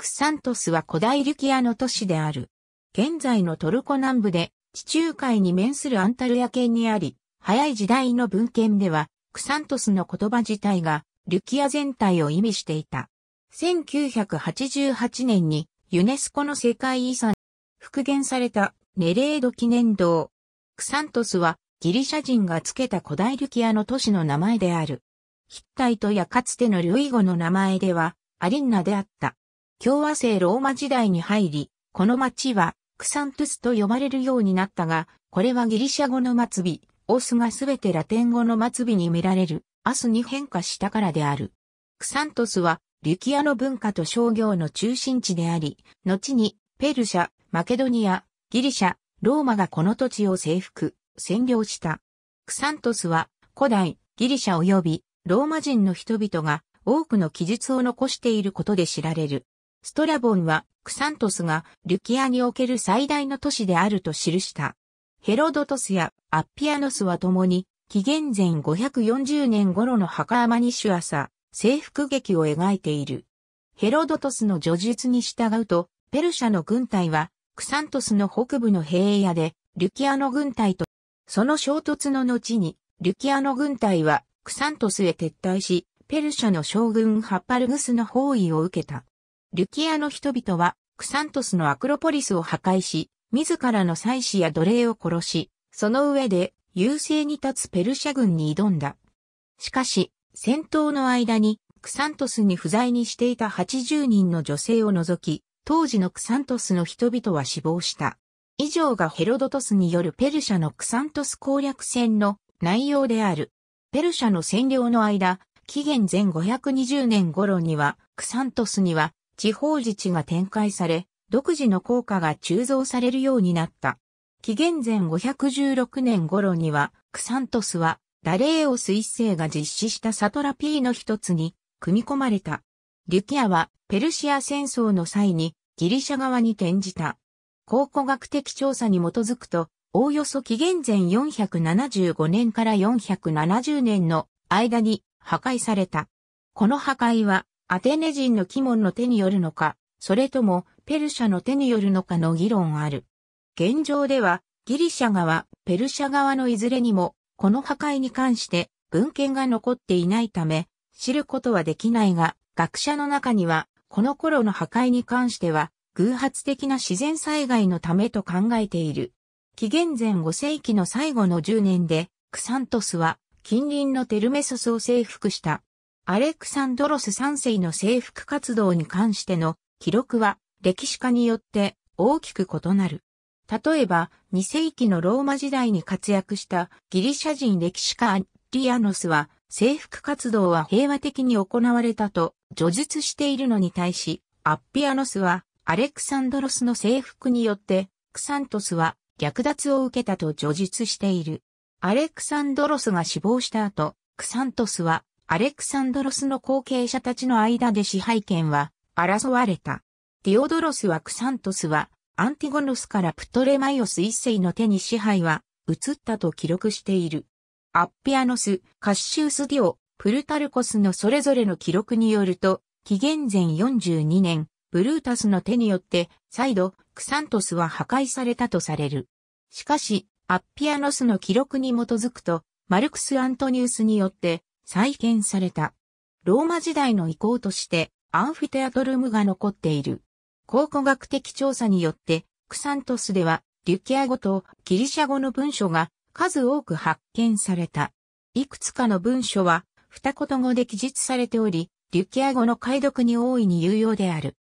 クサントスは古代リュキアの都市である。現在のトルコ南部で地中海に面するアンタルヤ県にあり、早い時代の文献では、クサントスの言葉自体がリュキア全体を意味していた。1988年にユネスコの世界遺産、復元されたネレード記念堂。クサントスはギリシャ人がつけた古代リュキアの都市の名前である。ヒッタイトやかつてのルイ語の名前ではアリンナであった。共和制ローマ時代に入り、この町はクサントゥスと呼ばれるようになったが、これはギリシャ語の末尾、オスがすべてラテン語の末尾に見られる、アスに変化したからである。クサントスは、リュキアの文化と商業の中心地であり、後に、ペルシャ、マケドニア、ギリシャ、ローマがこの土地を征服、占領した。クサントスは、古代、ギリシャ及び、ローマ人の人々が、多くの記述を残していることで知られる。ストラボンはクサントスがリュキアにおける最大の都市であると記した。ヘロドトスやアッピアノスは共に紀元前540年頃の墓アマニシュアサ、征服劇を描いている。ヘロドトスの叙述に従うと、ペルシャの軍隊はクサントスの北部の平野でリュキアの軍隊と、その衝突の後にリュキアの軍隊はクサントスへ撤退し、ペルシャの将軍ハッパルグスの包囲を受けた。ルキアの人々は、クサントスのアクロポリスを破壊し、自らの祭祀や奴隷を殺し、その上で優勢に立つペルシャ軍に挑んだ。しかし、戦闘の間に、クサントスに不在にしていた80人の女性を除き、当時のクサントスの人々は死亡した。以上がヘロドトスによるペルシャのクサントス攻略戦の内容である。ペルシャの占領の間、紀元前520年頃には、クサントスには地方自治が展開され、独自の効果が鋳造されるようになった。紀元前516年頃には、クサントスは、ダレーオス一世が実施したサトラピーの一つに、組み込まれた。リュキアは、ペルシア戦争の際に、ギリシャ側に転じた。考古学的調査に基づくと、おおよそ紀元前475年から470年の間に破壊された。この破壊はアテネ人の鬼門の手によるのか、それともペルシャの手によるのかの議論ある。現状では、ギリシャ側、ペルシャ側のいずれにも、この破壊に関して文献が残っていないため、知ることはできないが、学者の中には、この頃の破壊に関しては、偶発的な自然災害のためと考えている。紀元前5世紀の最後の10年で、クサントスは近隣のテルメソスを征服した。アレクサンドロス3世の征服活動に関しての記録は歴史家によって大きく異なる。例えば、2世紀のローマ時代に活躍したギリシャ人歴史家アリアノスは、征服活動は平和的に行われたと叙述しているのに対し、アッピアノスは、アレクサンドロスの征服によって、クサントスは略奪を受けたと叙述している。アレクサンドロスが死亡した後、クサントスはアレクサンドロスの後継者たちの間で支配権は争われた。ディオドロスはクサントスはアンティゴノスからプトレマイオス一世の手に支配は移ったと記録している。アッピアノス、カッシウス・ディオ、プルタルコスのそれぞれの記録によると、紀元前42年、ブルータスの手によって、再度、クサントスは破壊されたとされる。しかし、アッピアノスの記録に基づくと、マルクス・アントニウスによって、再建された。ローマ時代の遺構としてアンフィテアトルムが残っている。考古学的調査によって、クサントスでは、リュキア語とギリシャ語の文書が数多く発見された。いくつかの文書は、二言語で記述されており、リュキア語の解読に大いに有用である。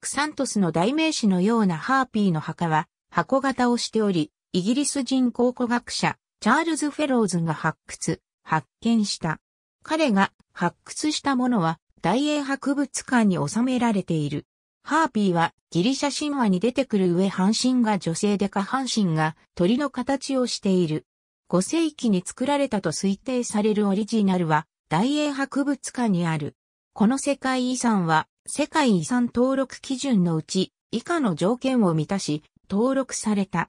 クサントスの代名詞のようなハーピーの墓は、箱型をしており、イギリス人考古学者、チャールズ・フェローズが発掘、発見した。彼が発掘したものは大英博物館に収められている。ハーピーはギリシャ神話に出てくる上半身が女性で下半身が鳥の形をしている。5世紀に作られたと推定されるオリジナルは大英博物館にある。この世界遺産は世界遺産登録基準のうち以下の条件を満たし登録された。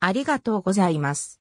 ありがとうございます。